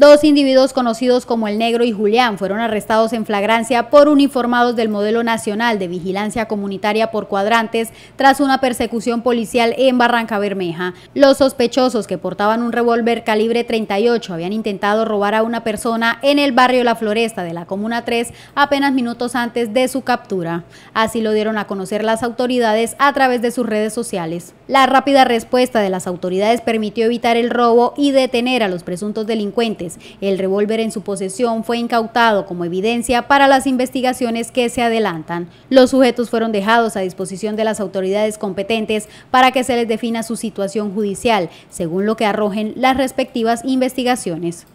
Dos individuos conocidos como El Negro y Julián fueron arrestados en flagrancia por uniformados del Modelo Nacional de Vigilancia Comunitaria por Cuadrantes tras una persecución policial en Barranca Bermeja. Los sospechosos que portaban un revólver calibre 38 habían intentado robar a una persona en el barrio La Floresta de la Comuna 3 apenas minutos antes de su captura. Así lo dieron a conocer las autoridades a través de sus redes sociales. La rápida respuesta de las autoridades permitió evitar el robo y detener a los presuntos delincuentes el revólver en su posesión fue incautado como evidencia para las investigaciones que se adelantan. Los sujetos fueron dejados a disposición de las autoridades competentes para que se les defina su situación judicial, según lo que arrojen las respectivas investigaciones.